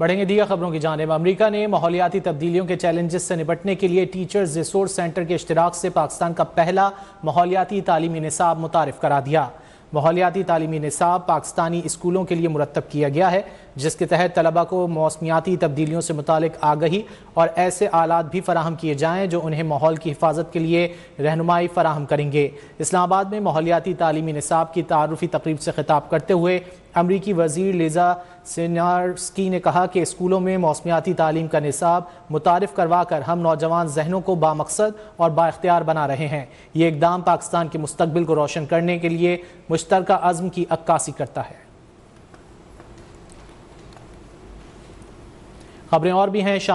बढ़ेंगे दिया खबरों की जानब अमरीका ने माहौलियाती तब्दीलियों के चैलेंजेस से निपटने के लिए टीचर्स रिसोर्स सेंटर के अश्तराक से पाकिस्तान का पहला माहौलियाती तालीमी निसाब मुतारफ़ करा दिया माहौलियाती तालीमी निसाब पाकिस्तानी स्कूलों के लिए मुरतब किया गया है जिसके तहत तलबा को मौसमियाती तब्दीलियों से मुतल आगही और ऐसे आलात भी फराहम किए जाएँ जो उन्हें माहौल की हिफाजत के लिए रहनुमाई फराहम करेंगे इस्लामाबाद में माहौलियाती तालीमी निसाब की तारफ़ी तकरीब से खिताब करते हुए अमरीकी वजीर लेजा सिनारस्की ने कहा कि स्कूलों में मौसमियाती तालीम का निसाब मुतारफ करवा कर हम नौजवान जहनों को बामकसद और बाख्तियार बना रहे हैं ये इकदाम पाकिस्तान के मुस्तबिल को रोशन करने के लिए मुश्तर अज़म की अक्कासी करता है खबरें और भी हैं शामिल